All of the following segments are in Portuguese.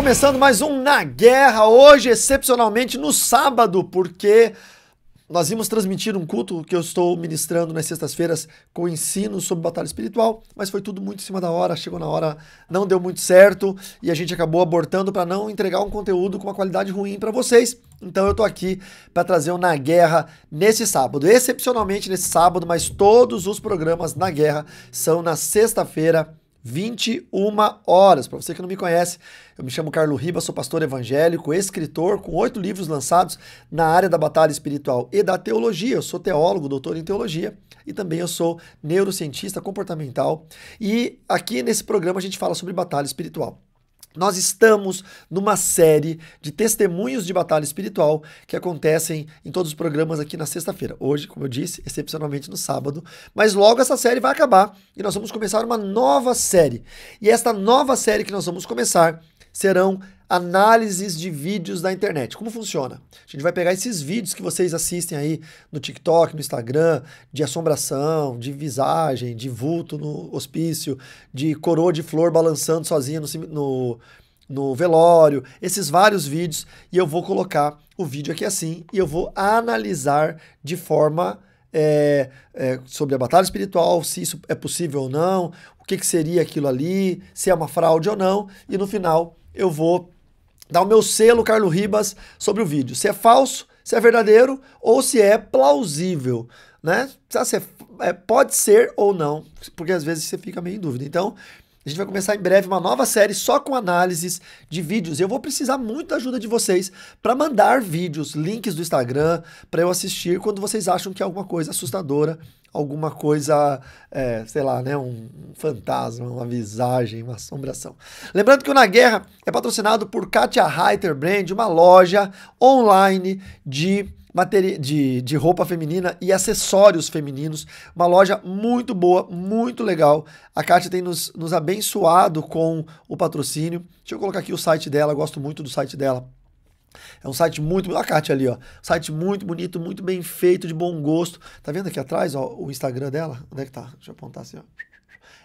começando mais um Na Guerra, hoje excepcionalmente no sábado, porque nós íamos transmitir um culto que eu estou ministrando nas sextas-feiras com ensino sobre batalha espiritual, mas foi tudo muito em cima da hora, chegou na hora, não deu muito certo e a gente acabou abortando para não entregar um conteúdo com uma qualidade ruim para vocês. Então eu tô aqui para trazer o um Na Guerra nesse sábado, excepcionalmente nesse sábado, mas todos os programas na Guerra são na sexta-feira 21 horas. Para você que não me conhece, eu me chamo Carlos Riba, sou pastor evangélico, escritor, com oito livros lançados na área da batalha espiritual e da teologia. Eu sou teólogo, doutor em teologia, e também eu sou neurocientista comportamental. E aqui nesse programa a gente fala sobre batalha espiritual. Nós estamos numa série de testemunhos de batalha espiritual que acontecem em todos os programas aqui na sexta-feira. Hoje, como eu disse, excepcionalmente no sábado, mas logo essa série vai acabar e nós vamos começar uma nova série. E esta nova série que nós vamos começar serão análises de vídeos da internet. Como funciona? A gente vai pegar esses vídeos que vocês assistem aí no TikTok, no Instagram, de assombração, de visagem, de vulto no hospício, de coroa de flor balançando sozinha no, no, no velório, esses vários vídeos, e eu vou colocar o vídeo aqui assim e eu vou analisar de forma. É, é, sobre a batalha espiritual, se isso é possível ou não, o que, que seria aquilo ali, se é uma fraude ou não, e no final eu vou dar o meu selo, Carlo Ribas, sobre o vídeo. Se é falso, se é verdadeiro ou se é plausível, né? Se é, é, é, pode ser ou não, porque às vezes você fica meio em dúvida. Então, a gente vai começar em breve uma nova série só com análises de vídeos. Eu vou precisar muito da ajuda de vocês para mandar vídeos, links do Instagram, para eu assistir quando vocês acham que é alguma coisa assustadora alguma coisa, é, sei lá, né, um, fantasma, uma visagem, uma assombração. Lembrando que o Na Guerra é patrocinado por Katia Reiter Brand, uma loja online de de, de roupa feminina e acessórios femininos. Uma loja muito boa, muito legal. A Kátia tem nos, nos abençoado com o patrocínio. Deixa eu colocar aqui o site dela, gosto muito do site dela. É um site muito. A Kátia ali, ó. Site muito bonito, muito bem feito, de bom gosto. Tá vendo aqui atrás, ó, o Instagram dela? Onde é que tá? Deixa eu apontar assim, ó.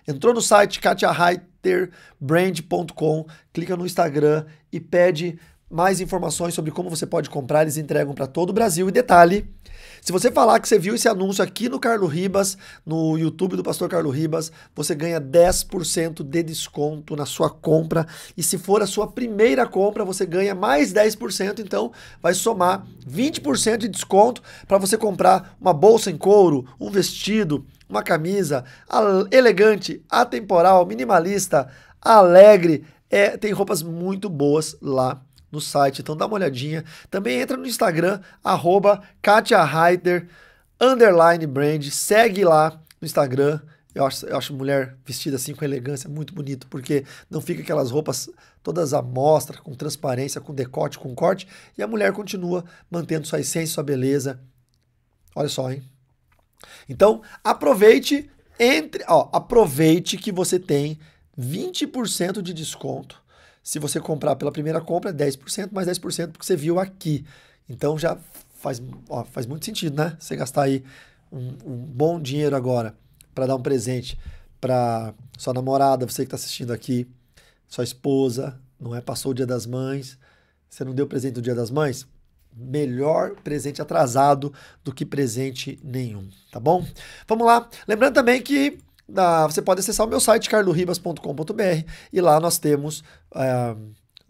Entrou no site katiareiterbrand.com, clica no Instagram e pede mais informações sobre como você pode comprar, eles entregam para todo o Brasil. E detalhe, se você falar que você viu esse anúncio aqui no Carlos Ribas, no YouTube do Pastor Carlos Ribas, você ganha 10% de desconto na sua compra. E se for a sua primeira compra, você ganha mais 10%, então vai somar 20% de desconto para você comprar uma bolsa em couro, um vestido, uma camisa elegante, atemporal, minimalista, alegre. É, tem roupas muito boas lá no site, então dá uma olhadinha. Também entra no Instagram, arroba underline brand, segue lá no Instagram. Eu acho, eu acho mulher vestida assim com elegância muito bonito, porque não fica aquelas roupas todas à mostra, com transparência, com decote, com corte, e a mulher continua mantendo sua essência, sua beleza. Olha só, hein? Então, aproveite entre, ó, aproveite que você tem 20% de desconto se você comprar pela primeira compra, 10%, é mais 10% porque você viu aqui. Então já faz, ó, faz muito sentido, né? Você gastar aí um, um bom dinheiro agora para dar um presente para sua namorada, você que está assistindo aqui, sua esposa, não é? Passou o dia das mães, você não deu presente no dia das mães? melhor presente atrasado do que presente nenhum, tá bom? Vamos lá. Lembrando também que na, você pode acessar o meu site, carloribas.com.br, e lá nós temos é,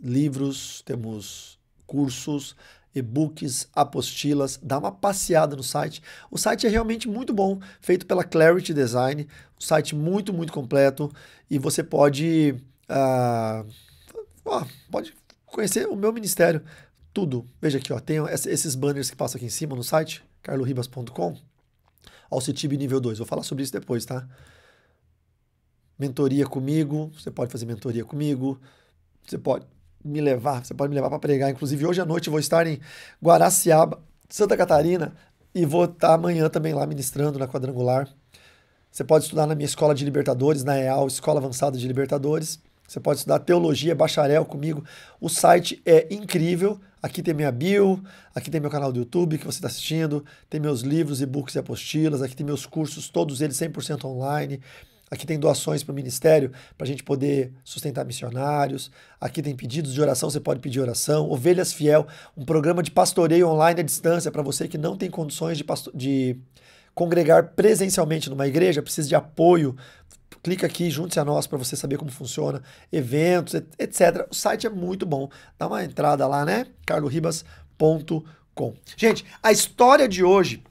livros, temos cursos, e-books, apostilas, dá uma passeada no site. O site é realmente muito bom, feito pela Clarity Design, um site muito, muito completo e você pode, uh, pode conhecer o meu ministério, tudo. Veja aqui, ó, tem esses banners que passam aqui em cima no site, carloribas.com, ao CTIB nível 2, vou falar sobre isso depois, tá? mentoria comigo, você pode fazer mentoria comigo, você pode me levar, você pode me levar para pregar. Inclusive, hoje à noite eu vou estar em Guaraciaba, Santa Catarina, e vou estar tá amanhã também lá ministrando na Quadrangular. Você pode estudar na minha escola de Libertadores, na EAL, Escola Avançada de Libertadores. Você pode estudar teologia, bacharel comigo. O site é incrível. Aqui tem minha bio, aqui tem meu canal do YouTube que você está assistindo, tem meus livros, e-books e apostilas, aqui tem meus cursos, todos eles 100% online. Aqui tem doações para o ministério, para a gente poder sustentar missionários. Aqui tem pedidos de oração, você pode pedir oração. Ovelhas Fiel, um programa de pastoreio online à distância para você que não tem condições de, de congregar presencialmente numa igreja, precisa de apoio. Clica aqui, junte-se a nós para você saber como funciona, eventos, etc. O site é muito bom. Dá uma entrada lá, né? carloribas.com. Gente, a história de hoje,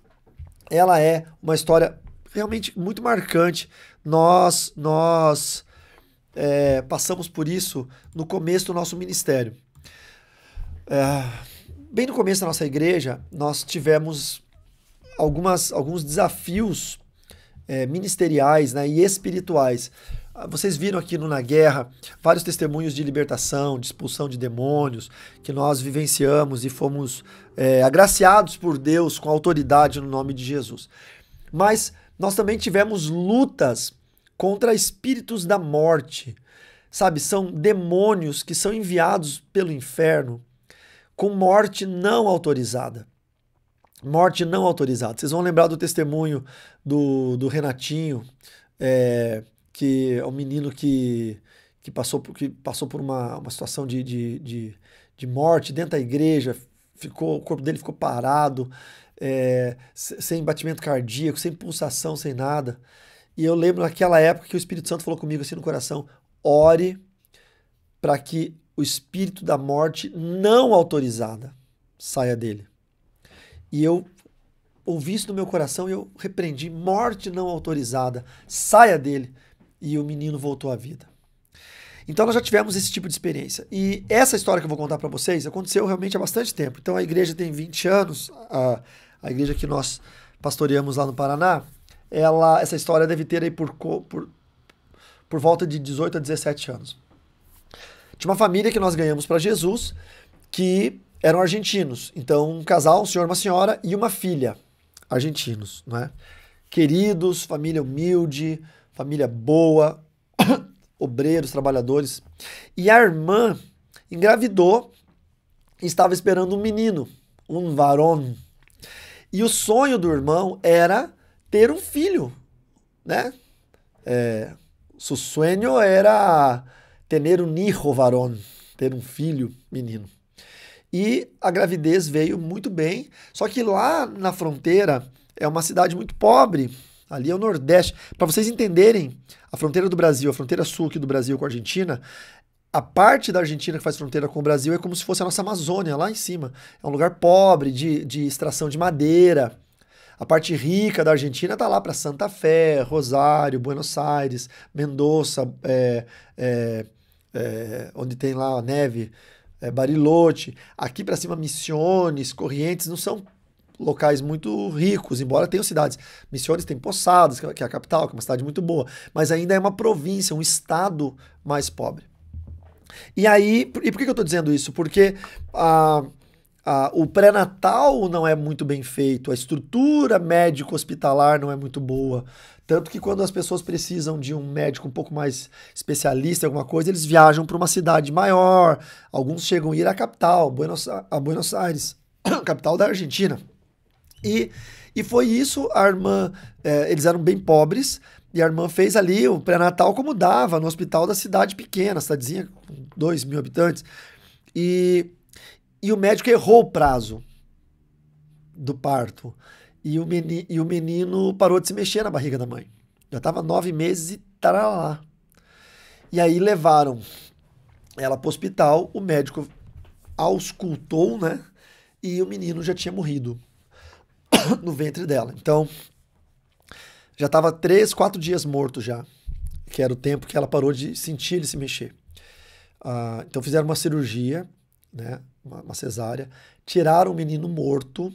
ela é uma história realmente muito marcante nós, nós é, passamos por isso no começo do nosso ministério. É, bem no começo da nossa igreja, nós tivemos algumas, alguns desafios é, ministeriais né, e espirituais. Vocês viram aqui no Na Guerra vários testemunhos de libertação, de expulsão de demônios, que nós vivenciamos e fomos é, agraciados por Deus com autoridade no nome de Jesus. Mas nós também tivemos lutas contra espíritos da morte, sabe? São demônios que são enviados pelo inferno com morte não autorizada. Morte não autorizada. Vocês vão lembrar do testemunho do, do Renatinho, é, que é um menino que, que, passou, por, que passou por uma, uma situação de, de, de, de morte dentro da igreja, ficou, o corpo dele ficou parado é, sem batimento cardíaco, sem pulsação, sem nada. E eu lembro naquela época que o Espírito Santo falou comigo assim no coração: ore para que o espírito da morte não autorizada saia dele. E eu ouvi isso no meu coração e eu repreendi: morte não autorizada, saia dele. E o menino voltou à vida. Então nós já tivemos esse tipo de experiência. E essa história que eu vou contar para vocês aconteceu realmente há bastante tempo. Então a igreja tem 20 anos, a, a igreja que nós pastoreamos lá no Paraná, ela essa história deve ter aí por, por, por volta de 18 a 17 anos. Tinha uma família que nós ganhamos para Jesus que eram argentinos. Então um casal, um senhor, uma senhora e uma filha, argentinos, não é? Queridos, família humilde, família boa, obreiros, trabalhadores. E a irmã engravidou e estava esperando um menino, um varão. E o sonho do irmão era ter um filho, né? É, seu sonho era ter um hijo varão, ter um filho menino. E a gravidez veio muito bem, só que lá na fronteira é uma cidade muito pobre, ali é o Nordeste. Para vocês entenderem, a fronteira do Brasil, a fronteira sul aqui do Brasil com a Argentina, a parte da Argentina que faz fronteira com o Brasil é como se fosse a nossa Amazônia, lá em cima. É um lugar pobre de, de extração de madeira. A parte rica da Argentina está lá para Santa Fé, Rosário, Buenos Aires, Mendoza, é, é, é, onde tem lá a neve, é, Bariloche. Aqui para cima, Missiones, Corrientes, não são locais muito ricos, embora tenham cidades. Missiones tem Posadas, é, que é a capital, que é uma cidade muito boa, mas ainda é uma província, um estado mais pobre. E aí, e por que eu estou dizendo isso? Porque a, o pré-natal não é muito bem feito, a estrutura médico-hospitalar não é muito boa. Tanto que quando as pessoas precisam de um médico um pouco mais especialista em alguma coisa, eles viajam para uma cidade maior. Alguns chegam a ir à capital, Buenos, a Buenos Aires, capital da Argentina. E, e foi isso, a irmã, é, eles eram bem pobres, e a irmã fez ali o pré-natal como dava, no hospital da cidade pequena, cidadezinha com 2 mil habitantes. E, e o médico errou o prazo do parto. E o, meni, e o menino parou de se mexer na barriga da mãe. Já estava nove meses e lá. E aí levaram ela para o hospital, o médico auscultou, né? E o menino já tinha morrido. no ventre dela. Então, já estava três, quatro dias morto já, que era o tempo que ela parou de sentir ele se mexer. Ah, então fizeram uma cirurgia, né, uma, uma cesárea, tiraram o menino morto,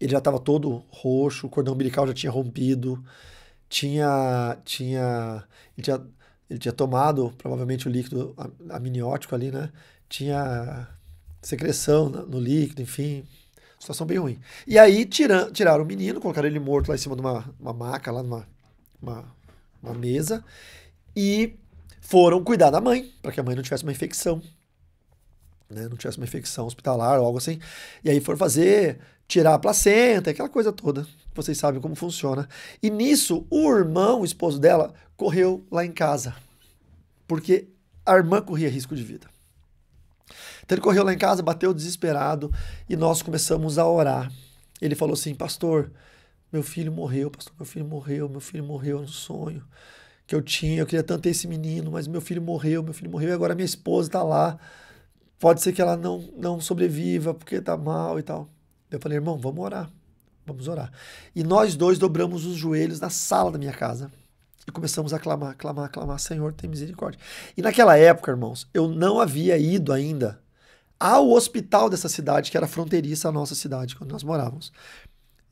ele já estava todo roxo, o cordão umbilical já tinha rompido, tinha, tinha, ele tinha, ele tinha tomado provavelmente o líquido amniótico ali, né, tinha secreção no líquido, enfim, Situação bem ruim. E aí tira, tiraram o menino, colocaram ele morto lá em cima de uma, uma maca, lá numa uma, uma mesa. E foram cuidar da mãe, para que a mãe não tivesse uma infecção. Né? Não tivesse uma infecção hospitalar ou algo assim. E aí foram fazer, tirar a placenta, aquela coisa toda. Vocês sabem como funciona. E nisso, o irmão, o esposo dela, correu lá em casa. Porque a irmã corria risco de vida. Então ele correu lá em casa, bateu desesperado e nós começamos a orar. Ele falou assim: Pastor, meu filho morreu, pastor, meu filho morreu, meu filho morreu no sonho que eu tinha. Eu queria tanto ter esse menino, mas meu filho morreu, meu filho morreu e agora minha esposa está lá. Pode ser que ela não, não sobreviva porque está mal e tal. Eu falei: Irmão, vamos orar, vamos orar. E nós dois dobramos os joelhos na sala da minha casa e começamos a clamar, clamar, clamar, Senhor, tem misericórdia. E naquela época, irmãos, eu não havia ido ainda ao hospital dessa cidade, que era fronteiriça à nossa cidade, quando nós morávamos.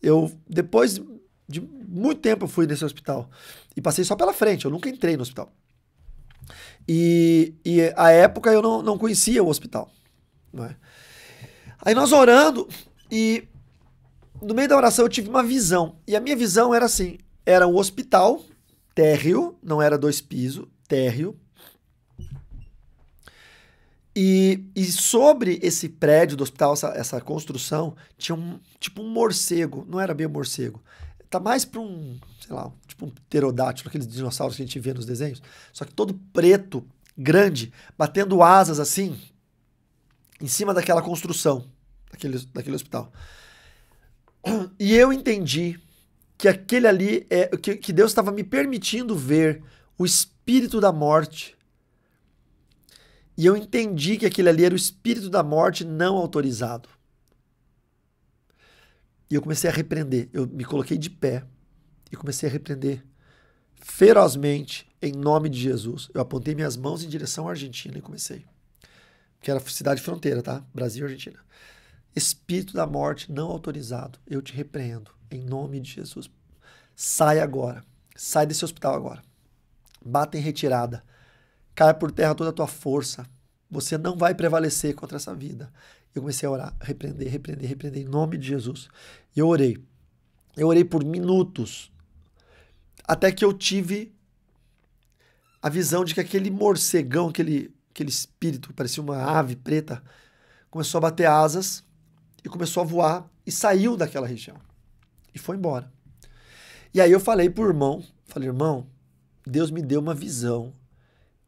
Eu, depois de muito tempo, eu fui nesse hospital. E passei só pela frente, eu nunca entrei no hospital. E, e a época eu não, não conhecia o hospital. Não é? Aí nós orando, e no meio da oração eu tive uma visão. E a minha visão era assim: era um hospital térreo, não era dois pisos, térreo. E, e sobre esse prédio do hospital, essa, essa construção, tinha um tipo um morcego, não era bem um morcego. Tá mais para um, sei lá, tipo um pterodátilo, aqueles dinossauros que a gente vê nos desenhos, só que todo preto, grande, batendo asas assim, em cima daquela construção, daquele, daquele hospital. E eu entendi que aquele ali é que, que Deus estava me permitindo ver o espírito da morte. E eu entendi que aquele ali era o espírito da morte não autorizado. E eu comecei a repreender. Eu me coloquei de pé e comecei a repreender ferozmente em nome de Jesus. Eu apontei minhas mãos em direção à Argentina e comecei. Que era cidade fronteira, tá? Brasil e Argentina. Espírito da morte não autorizado, eu te repreendo. Em nome de Jesus. Sai agora. Sai desse hospital agora. Bata em retirada. Cai por terra toda a tua força. Você não vai prevalecer contra essa vida. Eu comecei a orar, repreender, repreender, repreender, em nome de Jesus. Eu orei. Eu orei por minutos. Até que eu tive a visão de que aquele morcegão, aquele, aquele espírito, parecia uma ave preta, começou a bater asas e começou a voar e saiu daquela região. E foi embora. E aí eu falei pro irmão, falei, irmão, Deus me deu uma visão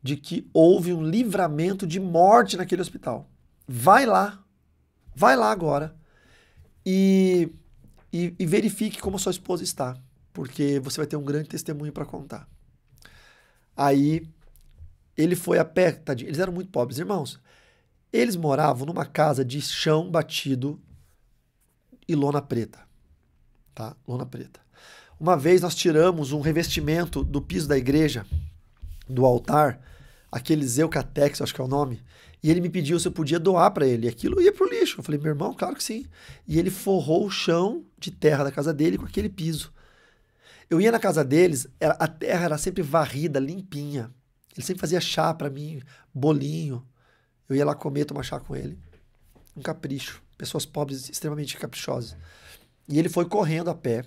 de que houve um livramento de morte naquele hospital. Vai lá, vai lá agora e, e, e verifique como sua esposa está, porque você vai ter um grande testemunho para contar. Aí ele foi a pé, tadinho, eles eram muito pobres, irmãos. Eles moravam numa casa de chão batido e lona preta tá? Lona preta. Uma vez nós tiramos um revestimento do piso da igreja, do altar, aquele Zeucatex, acho que é o nome, e ele me pediu se eu podia doar para ele. E aquilo ia pro lixo. Eu falei, meu irmão, claro que sim. E ele forrou o chão de terra da casa dele com aquele piso. Eu ia na casa deles, a terra era sempre varrida, limpinha. Ele sempre fazia chá para mim, bolinho. Eu ia lá comer, tomar chá com ele. Um capricho. Pessoas pobres extremamente caprichosas. E ele foi correndo a pé.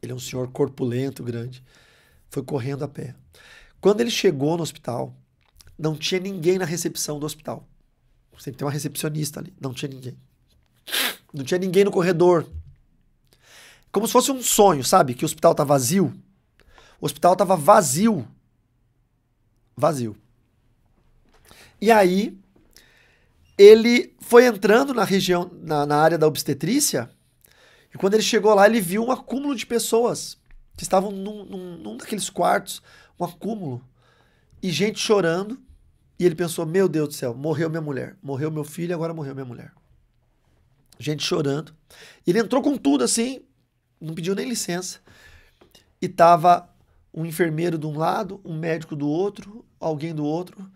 Ele é um senhor corpulento, grande. Foi correndo a pé. Quando ele chegou no hospital, não tinha ninguém na recepção do hospital. Sempre tem uma recepcionista ali. Não tinha ninguém. Não tinha ninguém no corredor. Como se fosse um sonho, sabe? Que o hospital tá vazio. O hospital tava vazio. Vazio. E aí, ele foi entrando na região, na, na área da obstetrícia e quando ele chegou lá, ele viu um acúmulo de pessoas que estavam num, num, num daqueles quartos, um acúmulo, e gente chorando. E ele pensou: Meu Deus do céu, morreu minha mulher, morreu meu filho, agora morreu minha mulher. Gente chorando. Ele entrou com tudo assim, não pediu nem licença. E tava um enfermeiro de um lado, um médico do outro, alguém do outro,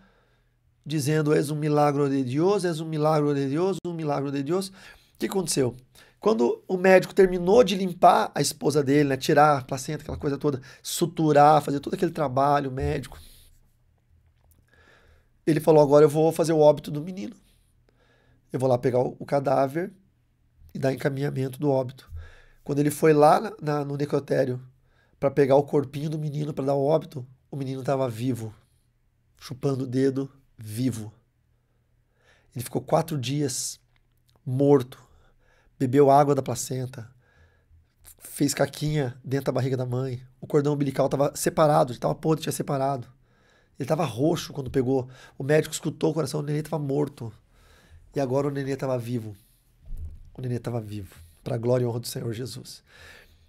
dizendo: És um milagre de Deus, és um milagre de Deus, um milagre de Deus. O que aconteceu? Quando o médico terminou de limpar a esposa dele, né, tirar a placenta, aquela coisa toda, suturar, fazer todo aquele trabalho médico, ele falou: agora eu vou fazer o óbito do menino. Eu vou lá pegar o, o cadáver e dar encaminhamento do óbito. Quando ele foi lá na, na, no necrotério para pegar o corpinho do menino para dar o óbito, o menino estava vivo, chupando o dedo, vivo. Ele ficou quatro dias morto bebeu água da placenta, fez caquinha dentro da barriga da mãe, o cordão umbilical estava separado, estava podre, tinha separado. Ele estava roxo quando pegou. O médico escutou o coração, o neném estava morto. E agora o neném estava vivo. O neném estava vivo. Para a glória e honra do Senhor Jesus.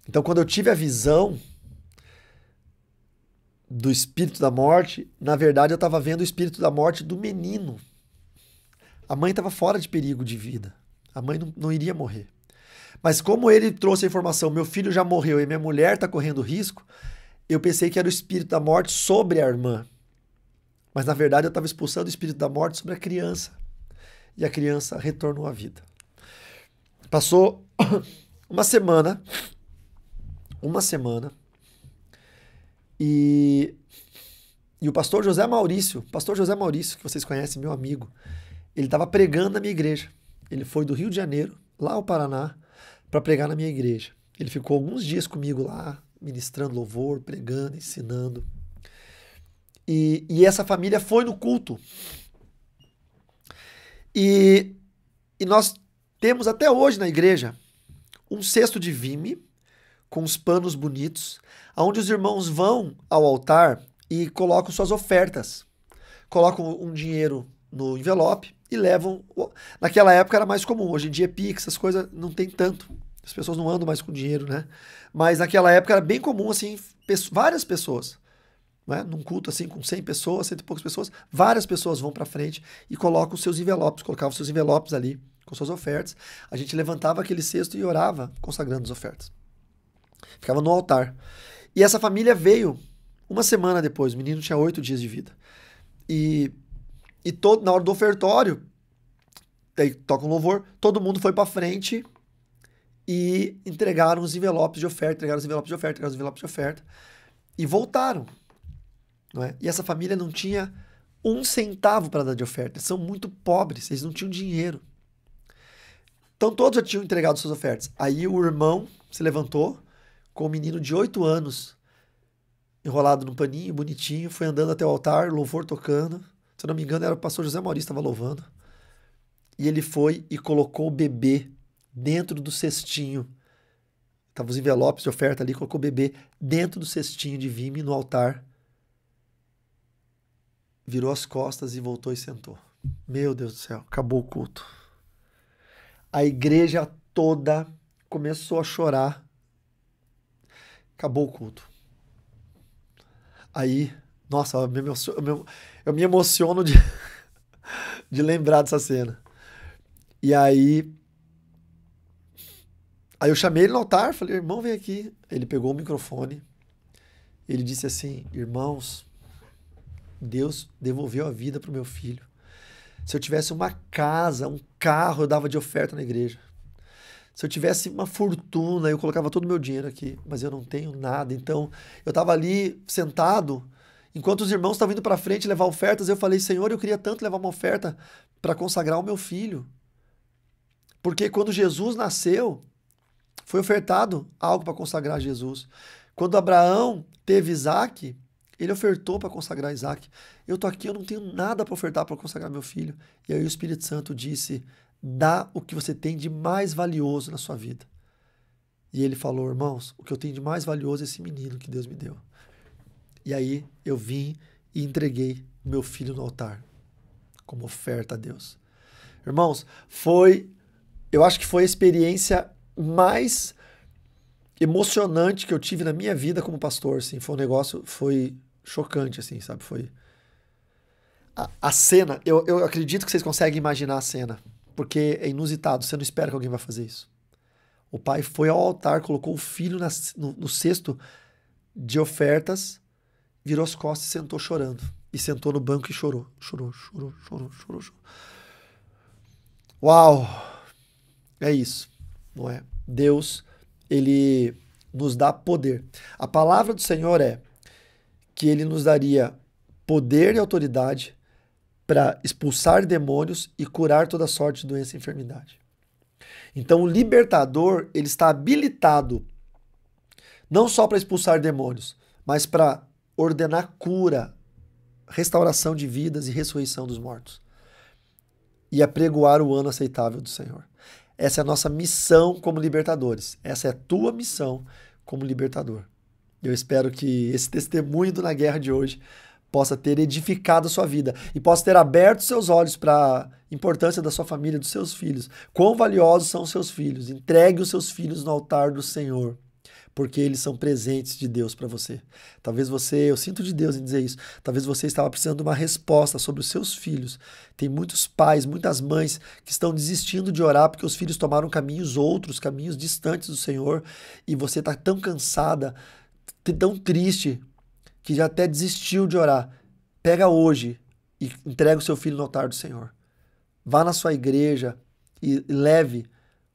Então, quando eu tive a visão do espírito da morte, na verdade eu estava vendo o espírito da morte do menino. A mãe estava fora de perigo de vida. A mãe não, não iria morrer. Mas como ele trouxe a informação, meu filho já morreu e minha mulher está correndo risco, eu pensei que era o espírito da morte sobre a irmã. Mas na verdade eu estava expulsando o espírito da morte sobre a criança. E a criança retornou à vida. Passou uma semana, uma semana, e, e o pastor José Maurício, pastor José Maurício, que vocês conhecem, meu amigo, ele estava pregando na minha igreja. Ele foi do Rio de Janeiro, lá ao Paraná, para pregar na minha igreja. Ele ficou alguns dias comigo lá, ministrando louvor, pregando, ensinando. E, e essa família foi no culto. E, e nós temos até hoje na igreja um cesto de vime com os panos bonitos, aonde os irmãos vão ao altar e colocam suas ofertas. Colocam um dinheiro no envelope e levam. Naquela época era mais comum, hoje em dia é Pix, as coisas não tem tanto. As pessoas não andam mais com dinheiro, né? Mas naquela época era bem comum, assim, várias pessoas. Né? Num culto assim, com 100 pessoas, cento e poucas pessoas, várias pessoas vão para frente e colocam seus envelopes, colocavam seus envelopes ali com suas ofertas. A gente levantava aquele cesto e orava consagrando as ofertas. Ficava no altar. E essa família veio uma semana depois, o menino tinha oito dias de vida. E e todo, na hora do ofertório, aí toca um louvor, todo mundo foi para frente e entregaram os envelopes de oferta, entregaram os envelopes de oferta, entregaram os envelopes de oferta e voltaram. Não é? E essa família não tinha um centavo para dar de oferta. Eles são muito pobres, eles não tinham dinheiro. Então todos já tinham entregado suas ofertas. Aí o irmão se levantou com um menino de 8 anos, enrolado num paninho, bonitinho, foi andando até o altar, louvor tocando. Se eu não me engano, era o pastor José Maurício estava louvando. E ele foi e colocou o bebê dentro do cestinho. Estavam os envelopes de oferta ali, colocou o bebê dentro do cestinho de vime no altar. Virou as costas e voltou e sentou. Meu Deus do céu, acabou o culto. A igreja toda começou a chorar. Acabou o culto. Aí, nossa, meu, meu, meu, eu me emociono de, de lembrar dessa cena. E aí. Aí eu chamei ele no altar, falei, irmão, vem aqui. Ele pegou o microfone. Ele disse assim: Irmãos, Deus devolveu a vida para o meu filho. Se eu tivesse uma casa, um carro, eu dava de oferta na igreja. Se eu tivesse uma fortuna, eu colocava todo o meu dinheiro aqui, mas eu não tenho nada. Então, eu estava ali sentado Enquanto os irmãos estavam indo para frente levar ofertas, eu falei: Senhor, eu queria tanto levar uma oferta para consagrar o meu filho. Porque quando Jesus nasceu, foi ofertado algo para consagrar Jesus. Quando Abraão teve Isaac, ele ofertou para consagrar Isaac. Eu estou aqui, eu não tenho nada para ofertar para consagrar meu filho. E aí o Espírito Santo disse: dá o que você tem de mais valioso na sua vida. E ele falou: irmãos, o que eu tenho de mais valioso é esse menino que Deus me deu. E aí eu vim e entreguei meu filho no altar como oferta a Deus. Irmãos, foi, eu acho que foi a experiência mais emocionante que eu tive na minha vida como pastor, assim, foi um negócio, foi chocante, assim, sabe, foi a, a cena, eu, eu acredito que vocês conseguem imaginar a cena, porque é inusitado, você não espera que alguém vai fazer isso. O pai foi ao altar, colocou o filho na, no, no cesto de ofertas virou as costas e sentou chorando. E sentou no banco e chorou. Chorou, chorou, chorou, chorou, chorou. Uau! É isso, não é? Deus, ele nos dá poder. A palavra do Senhor é que ele nos daria poder e autoridade para expulsar demônios e curar toda sorte de doença e enfermidade. Então, o libertador, ele está habilitado não só para expulsar demônios, mas para ordenar cura, restauração de vidas e ressurreição dos mortos. E apregoar o ano aceitável do Senhor. Essa é a nossa missão como libertadores. Essa é a tua missão como libertador. Eu espero que esse testemunho do Na Guerra de hoje possa ter edificado a sua vida e possa ter aberto seus olhos para a importância da sua família, dos seus filhos. Quão valiosos são os seus filhos. Entregue os seus filhos no altar do Senhor porque eles são presentes de Deus para você. Talvez você, eu sinto de Deus em dizer isso, talvez você estava precisando de uma resposta sobre os seus filhos. Tem muitos pais, muitas mães que estão desistindo de orar porque os filhos tomaram caminhos outros, caminhos distantes do Senhor, e você está tão cansada, tão triste, que já até desistiu de orar. Pega hoje e entrega o seu filho no altar do Senhor. Vá na sua igreja e leve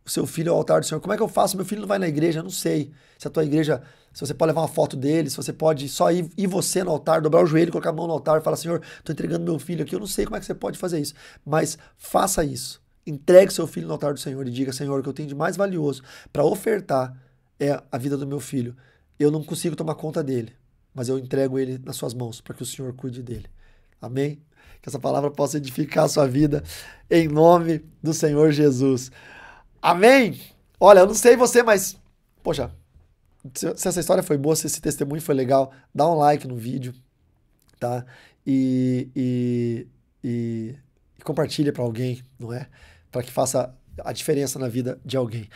o seu filho ao é altar do Senhor. Como é que eu faço? Meu filho não vai na igreja, eu não sei. Se a tua igreja, se você pode levar uma foto dele, se você pode só ir, ir você no altar, dobrar o joelho, colocar a mão no altar e falar: Senhor, estou entregando meu filho aqui, eu não sei como é que você pode fazer isso. Mas faça isso. Entregue seu filho no altar do Senhor e diga: Senhor, o que eu tenho de mais valioso para ofertar é a vida do meu filho. Eu não consigo tomar conta dele, mas eu entrego ele nas suas mãos para que o Senhor cuide dele. Amém? Que essa palavra possa edificar a sua vida, em nome do Senhor Jesus. Amém? Olha, eu não sei você, mas. Poxa, se, essa história foi boa, se esse testemunho foi legal, dá um like no vídeo, tá? E. e, e, e compartilha para alguém, não é? Para que faça a diferença na vida de alguém.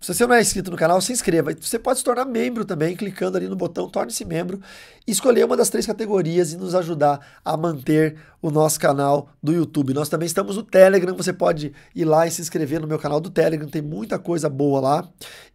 Se você não é inscrito no canal, se inscreva. Você pode se tornar membro também, clicando ali no botão Torne-se Membro, e escolher uma das três categorias e nos ajudar a manter o nosso canal do YouTube. Nós também estamos no Telegram, você pode ir lá e se inscrever no meu canal do Telegram, tem muita coisa boa lá.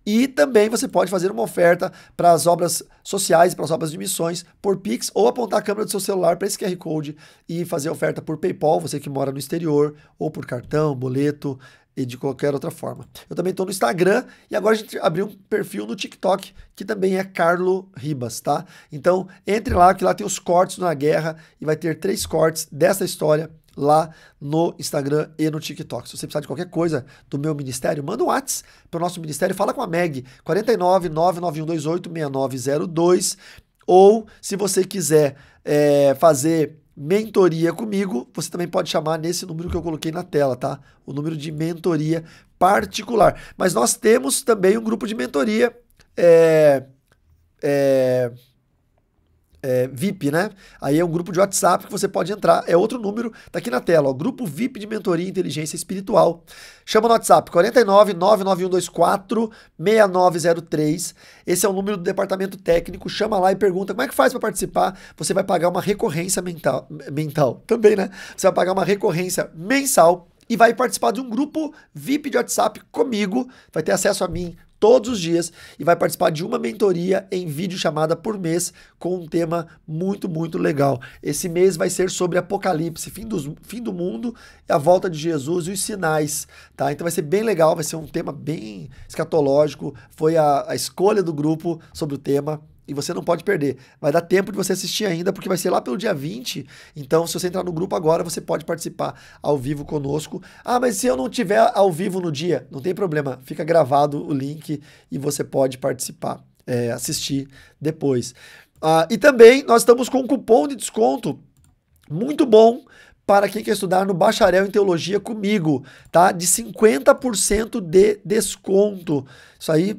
E também você pode fazer uma oferta para as obras sociais, para as obras de missões, por Pix, ou apontar a câmera do seu celular para esse QR Code e fazer oferta por PayPal, você que mora no exterior, ou por cartão, boleto, e de qualquer outra forma. Eu também estou no Instagram e agora a gente abriu um perfil no TikTok, que também é Carlo Ribas, tá? Então, entre lá, que lá tem os cortes na guerra e vai ter três cortes dessa história lá no Instagram e no TikTok. Se você precisar de qualquer coisa do meu ministério, manda um WhatsApp para o nosso ministério, fala com a Meg, 49 99128 6902, ou se você quiser é, fazer mentoria comigo, você também pode chamar nesse número que eu coloquei na tela, tá? O número de mentoria particular. Mas nós temos também um grupo de mentoria. É, é, é, VIP, né? Aí é um grupo de WhatsApp que você pode entrar, é outro número, tá aqui na tela, ó, grupo VIP de mentoria e inteligência espiritual. Chama no WhatsApp 49991246903, Esse é o número do departamento técnico, chama lá e pergunta como é que faz para participar. Você vai pagar uma recorrência mental, mental também, né? Você vai pagar uma recorrência mensal e vai participar de um grupo VIP de WhatsApp comigo, vai ter acesso a mim todos os dias e vai participar de uma mentoria em vídeo chamada por mês com um tema muito, muito legal. Esse mês vai ser sobre Apocalipse, fim, dos, fim do mundo, a volta de Jesus e os sinais, tá? Então vai ser bem legal, vai ser um tema bem escatológico. Foi a, a escolha do grupo sobre o tema. E você não pode perder. Vai dar tempo de você assistir ainda, porque vai ser lá pelo dia 20. Então, se você entrar no grupo agora, você pode participar ao vivo conosco. Ah, mas se eu não tiver ao vivo no dia, não tem problema. Fica gravado o link e você pode participar, é, assistir depois. Ah, e também nós estamos com um cupom de desconto muito bom para quem quer estudar no bacharel em teologia comigo, tá? De 50% de desconto. Isso aí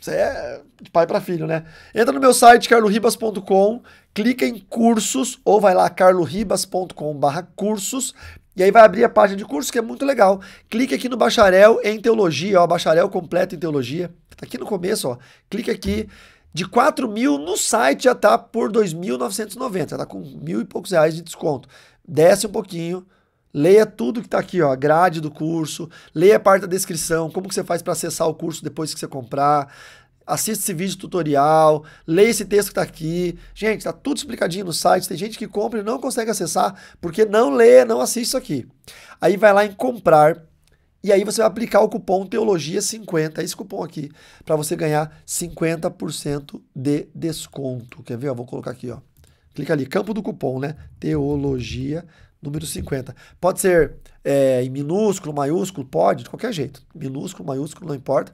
isso é de pai para filho, né? Entra no meu site, carloribas.com, clica em cursos, ou vai lá, carloribas.com.br barra cursos, e aí vai abrir a página de cursos que é muito legal. Clique aqui no bacharel em teologia, ó, bacharel completo em teologia. Tá aqui no começo, ó. Clica aqui. De 4 mil no site já tá por 2.990, já tá com mil e poucos reais de desconto. Desce um pouquinho, Leia tudo que está aqui, ó, a grade do curso, leia a parte da descrição, como que você faz para acessar o curso depois que você comprar, assista esse vídeo tutorial, leia esse texto que está aqui. Gente, está tudo explicadinho no site, tem gente que compra e não consegue acessar porque não lê, não assiste isso aqui. Aí vai lá em comprar e aí você vai aplicar o cupom Teologia50, é esse cupom aqui, para você ganhar 50% de desconto. Quer ver? Eu vou colocar aqui, ó. Clica ali, campo do cupom, né? Teologia50 número 50. Pode ser é, em minúsculo, maiúsculo, pode, de qualquer jeito. Minúsculo, maiúsculo, não importa.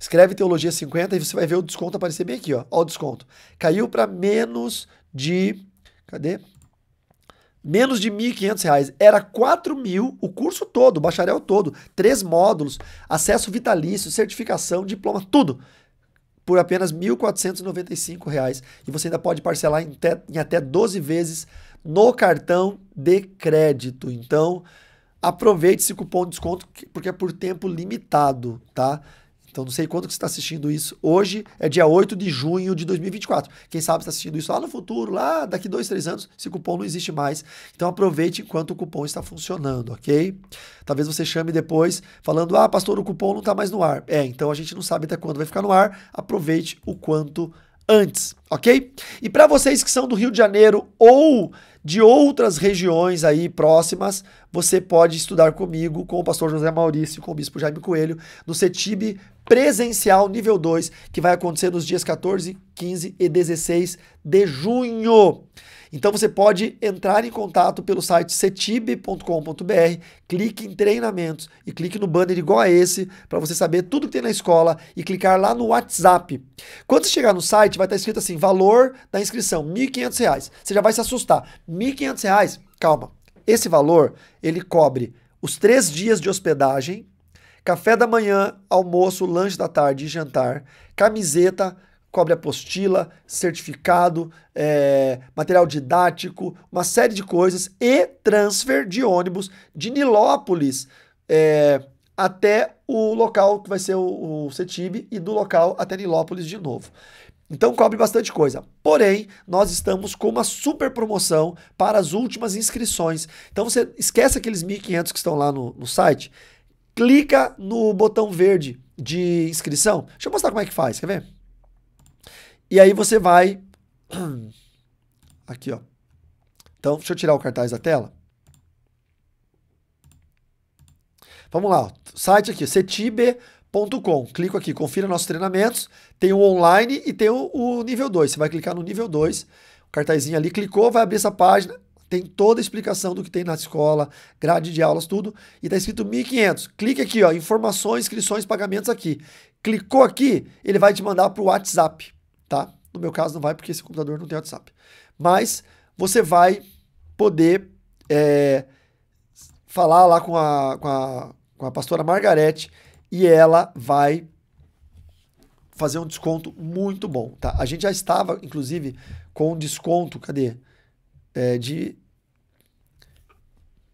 Escreve Teologia 50 e você vai ver o desconto aparecer bem aqui, ó. Ó o desconto. Caiu para menos de... Cadê? Menos de R$ 1.500. Era R$ mil o curso todo, o bacharel todo. Três módulos, acesso vitalício, certificação, diploma, tudo. Por apenas R$ 1.495. E você ainda pode parcelar em, até em até 12 vezes no cartão de crédito. Então, aproveite esse cupom de desconto porque é por tempo limitado, tá? Então não sei quando que você está assistindo isso. Hoje é dia 8 de junho de 2024. Quem sabe está assistindo isso lá no futuro, lá daqui dois, três anos, esse cupom não existe mais. Então aproveite enquanto o cupom está funcionando, ok? Talvez você chame depois falando, ah, pastor, o cupom não está mais no ar. É, então a gente não sabe até quando vai ficar no ar. Aproveite o quanto possível antes, ok? E para vocês que são do Rio de Janeiro ou de outras regiões aí próximas, você pode estudar comigo, com o pastor José Maurício, com o bispo Jaime Coelho, no CETIB presencial nível 2, que vai acontecer nos dias 14, 15 e 16 de junho. Então você pode entrar em contato pelo site cetib.com.br, clique em treinamentos e clique no banner igual a esse para você saber tudo que tem na escola e clicar lá no WhatsApp. Quando você chegar no site, vai estar tá escrito assim: valor da inscrição, R$ 1.500. Você já vai se assustar. R$ 1.500? Calma. Esse valor ele cobre os três dias de hospedagem, café da manhã, almoço, lanche da tarde e jantar, camiseta, cobre apostila, certificado, é, material didático, uma série de coisas e transfer de ônibus de Nilópolis é, até o local que vai ser o, o CETIB e do local até Nilópolis de novo. Então cobre bastante coisa. Porém, nós estamos com uma super promoção para as últimas inscrições. Então você esquece aqueles 1.500 que estão lá no, no site, clica no botão verde de inscrição. Deixa eu mostrar como é que faz, quer ver? E aí você vai. Aqui, ó. Então, deixa eu tirar o cartaz da tela. Vamos lá, ó. site aqui, cetibe.com. Clico aqui, confira nossos treinamentos. Tem o online e tem o, o nível 2. Você vai clicar no nível 2, o cartazinho ali, clicou, vai abrir essa página. Tem toda a explicação do que tem na escola, grade de aulas, tudo. E está escrito 1.500. Clique aqui, ó, informações, inscrições, pagamentos aqui. Clicou aqui, ele vai te mandar para o WhatsApp tá? No meu caso não vai porque esse computador não tem WhatsApp. Mas você vai poder é, falar lá com a, com a, com a pastora Margarete e ela vai fazer um desconto muito bom, tá? A gente já estava, inclusive, com um desconto, cadê? É, de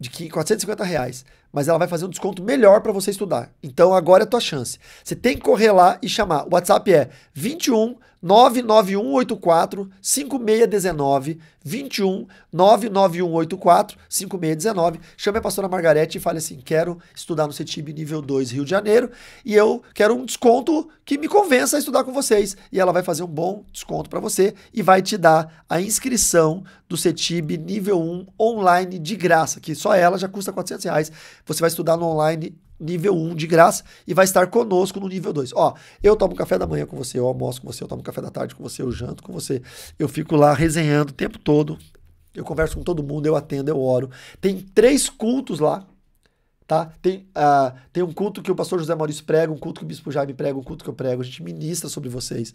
de 450 reais, mas ela vai fazer um desconto melhor para você estudar. Então agora é a tua chance. Você tem que correr lá e chamar. O WhatsApp é 21 99184 5619 21 99184 5619. Chame a pastora Margarete e fale assim: quero estudar no CETIB nível 2 Rio de Janeiro e eu quero um desconto que me convença a estudar com vocês. E ela vai fazer um bom desconto para você e vai te dar a inscrição do CETIB nível 1 online de graça, que só ela já custa 400 reais. Você vai estudar no online nível 1 de graça e vai estar conosco no nível 2. Ó, eu tomo café da manhã com você, eu almoço com você, eu tomo café da tarde com você, eu janto com você. Eu fico lá resenhando o tempo todo. Eu converso com todo mundo, eu atendo, eu oro. Tem três cultos lá tá? Tem, uh, tem um culto que o pastor José Maurício prega, um culto que o bispo Jaime prega, um culto que eu prego, a gente ministra sobre vocês.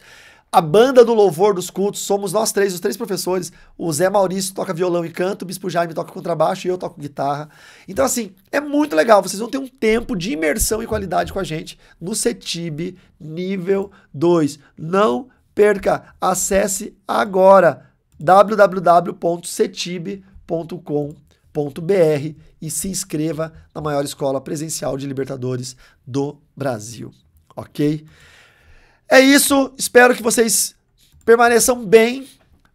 A banda do louvor dos cultos somos nós três, os três professores. O Zé Maurício toca violão e canto, o bispo Jaime toca contrabaixo e eu toco guitarra. Então, assim, é muito legal. Vocês vão ter um tempo de imersão e qualidade com a gente no CETIB nível 2. Não perca, acesse agora www.cetib.com.br www.libertadoreslibertadores.com.br e se inscreva na maior escola presencial de Libertadores do Brasil, ok? É isso, espero que vocês permaneçam bem.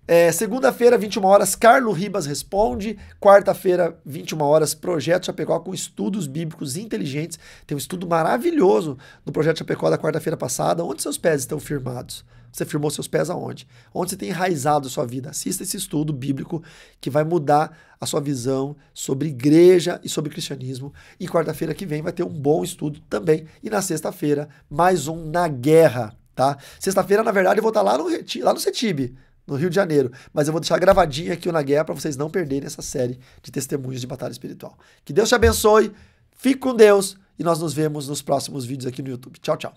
É, Segunda-feira, 21 horas, Carlo Ribas responde. Quarta-feira, 21 horas, Projeto Chapecó com estudos bíblicos inteligentes. Tem um estudo maravilhoso do Projeto Chapecó da quarta-feira passada. Onde seus pés estão firmados? Você firmou seus pés aonde? Onde você tem enraizado a sua vida? Assista esse estudo bíblico que vai mudar a sua visão sobre igreja e sobre cristianismo. E quarta-feira que vem vai ter um bom estudo também. E na sexta-feira, mais um Na Guerra, tá? Sexta-feira, na verdade, eu vou estar tá lá no, lá no CETIB, no Rio de Janeiro. Mas eu vou deixar gravadinho aqui o Na Guerra para vocês não perderem essa série de testemunhos de batalha espiritual. Que Deus te abençoe, fique com Deus e nós nos vemos nos próximos vídeos aqui no YouTube. Tchau, tchau.